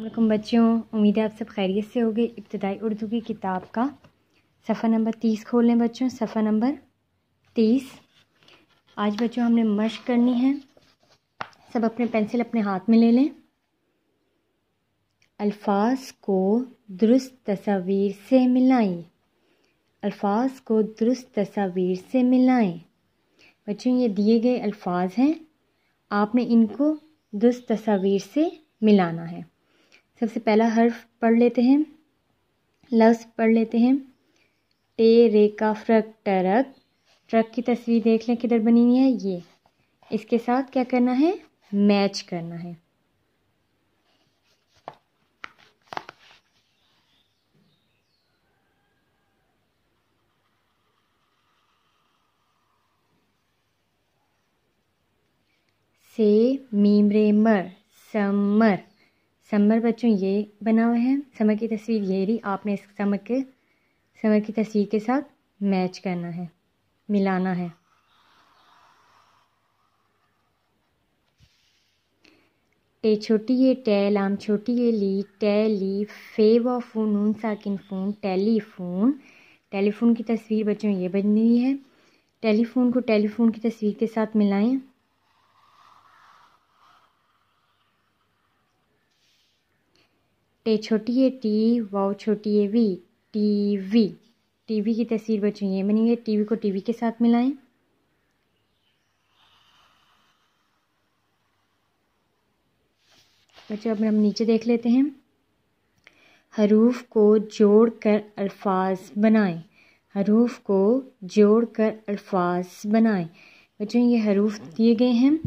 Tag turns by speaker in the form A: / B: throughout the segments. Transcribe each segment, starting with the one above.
A: अलकुम बच्चों उम्मीद है आप सब खैरियत से होंगे इब्तदाई उर्दू की किताब का सफ़ा नंबर तीस खोल लें बच्चों सफ़ा नंबर तीस आज बच्चों हमने मश्क करनी है सब अपने पेंसिल अपने हाथ में ले लें अल्फाज को दुरुस्त तस्वीर से मिलाएं अल्फाज को दुरुस्त तस्वीर से मिलाएं बच्चों ये दिए गए अल्फाज हैं आपने इनको दुरुस्त तस्वीर से मिलाना है सबसे पहला हर्फ पढ़ लेते हैं लफ्स पढ़ लेते हैं टे रे का फ्रक टरक ट्रक की तस्वीर देख लें किधर बनी हुई है ये इसके साथ क्या करना है मैच करना है से मीमरे मर समर समर बच्चों ये बना हुआ है समर की तस्वीर ये रही आपने इस समर के समर की तस्वीर के साथ मैच करना है मिलाना है टे छोटी ये टे लाम छोटी ये ली टे फेव और फोन नून साकिन फ़ोन टेलीफोन टेलीफोन की तस्वीर बच्चों ये बनी हुई है टेलीफोन को टेलीफोन की तस्वीर के साथ मिलाएं ए छोटी है टी वाओ छोटी है वी टीवी टीवी की तस्वीर बची है मैंने ये टीवी को टीवी के साथ मिलाएं बच्चों अब हम नीचे देख लेते हैं हरूफ को जोड़ कर अल्फाज बनाएं हरूफ को जोड़ कर अल्फाज बनाएं बच्चों ये हरूफ दिए गए हैं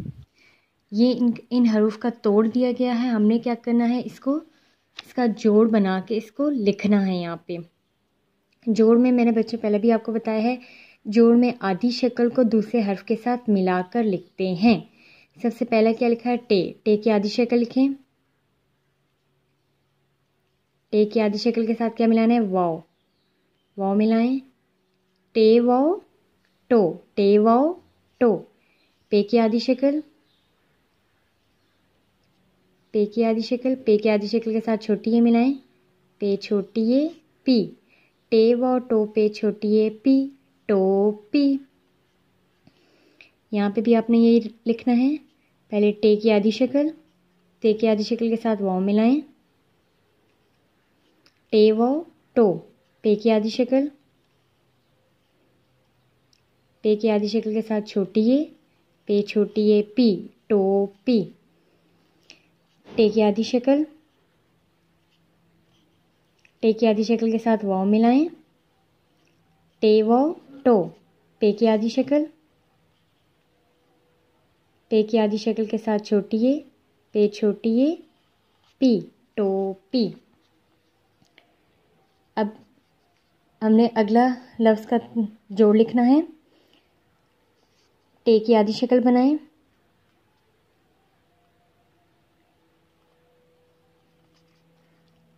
A: ये इन इन हरूफ का तोड़ दिया गया है हमने क्या करना है इसको इसका जोड़ बना के इसको लिखना है यहाँ पे जोड़ में मैंने बच्चों पहले भी आपको बताया है जोड़ में आधी शक्ल को दूसरे हर्फ के साथ मिलाकर लिखते हैं सबसे पहला क्या लिखा है टे टे की आधी शक्ल लिखें टे की आधी शक्ल के साथ क्या मिलाना है वाओ वाओ मिलाएं टे वाओ टो टे वाओ टो पे की आधी शक्ल पे की आधी शक्ल पे की आधी शक्ल के साथ छोटी ए मिलाएं पे छोटी ए पी टे व टो पे छोटी ए पी टोपी यहाँ पे भी आपने यही लिखना है पहले टे की आधी शक्ल ते की आधी शक्ल के साथ वाओ मिलाएं टे व टो पे की आधी शक्ल पे की आधी शक्ल के साथ छोटी ए पे छोटी ये पी टोपी टे की आधी शक्ल टे की आधी शक्ल के साथ वाव मिलाएं टे वाव टो पे की आधी शक्ल पे की आधी शक्ल के साथ छोटी ए पे छोटी ए पी टो पी अब हमने अगला लफ्ज़ का जोड़ लिखना है टे की आधी शक्ल बनाएं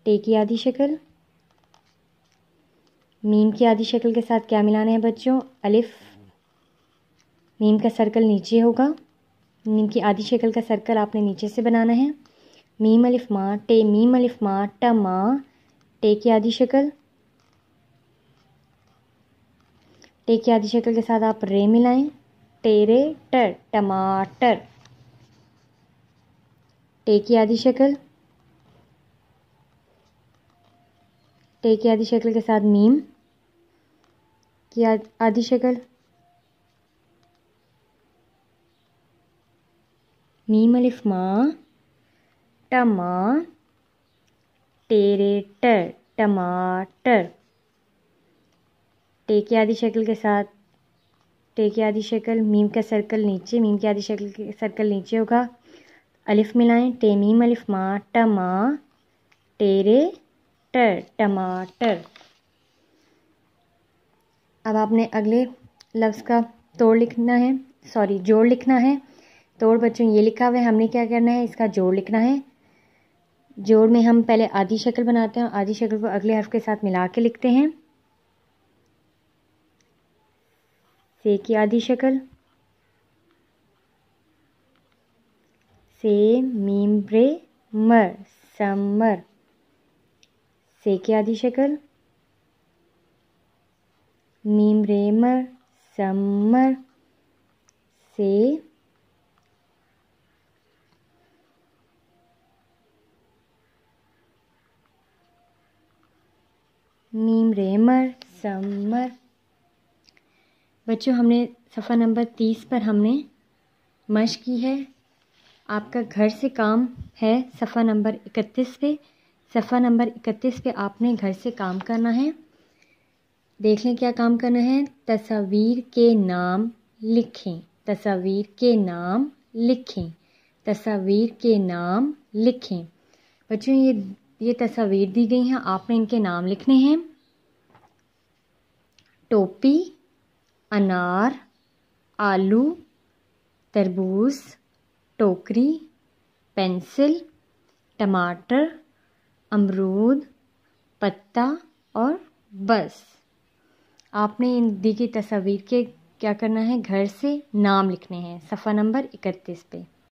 A: टे की आधी शक्ल मीम की आधी शक्ल के साथ क्या मिलाना है बच्चों अलिफ मीम का सर्कल नीचे होगा मीम की आधी शक्ल का सर्कल आपने नीचे से बनाना है मीम अलिफ माँ टे मीम अलिफ माँ ट माँ टे की आधी शक्ल टे की आधी शक्ल के साथ आप रे मिलाएं टेरे टर टमाटर टे की आधी शक्ल टे तो की आधी शक्ल के साथ मीम की आधी शक्ल मीम अलिफ मा टमा टेरे टर टमाटर टे की आधी शक्ल के साथ टे की आधी शक्ल मीम का सर्कल नीचे मीम की आधी शक्ल के सर्कल नीचे होगा अलिफ मिलाएं टे मीम अलिफ माँ टमा टेरे टमाटर टमाटर अब आपने अगले लफ्ज़ का तोड़ लिखना है सॉरी जोड़ लिखना है तोड़ बच्चों ये लिखा हुआ है हमने क्या करना है इसका जोड़ लिखना है जोड़ में हम पहले आधी शक्ल बनाते हैं आधी शक्ल को अगले हर्फ के साथ मिला के लिखते हैं से की आधी शक्ल से मीम्रे मर समर से की आदि शक्ल मीम रेमर समर से मीम रेमर समर बच्चों हमने सफ़ा नंबर तीस पर हमने मश की है आपका घर से काम है सफ़ा नंबर इकतीस पे सफ़ा नंबर इकतीस पे आपने घर से काम करना है देख लें क्या काम करना है तस्वीर के नाम लिखें तस्वीर के नाम लिखें तस्वीर के नाम लिखें बच्चों ये ये तस्वीर दी गई हैं आपने इनके नाम लिखने हैं टोपी अनार आलू तरबूज टोकरी पेंसिल टमाटर अमरूद पत्ता और बस आपने इन दी गई तस्वीर के क्या करना है घर से नाम लिखने हैं सफ़ा नंबर इकतीस पे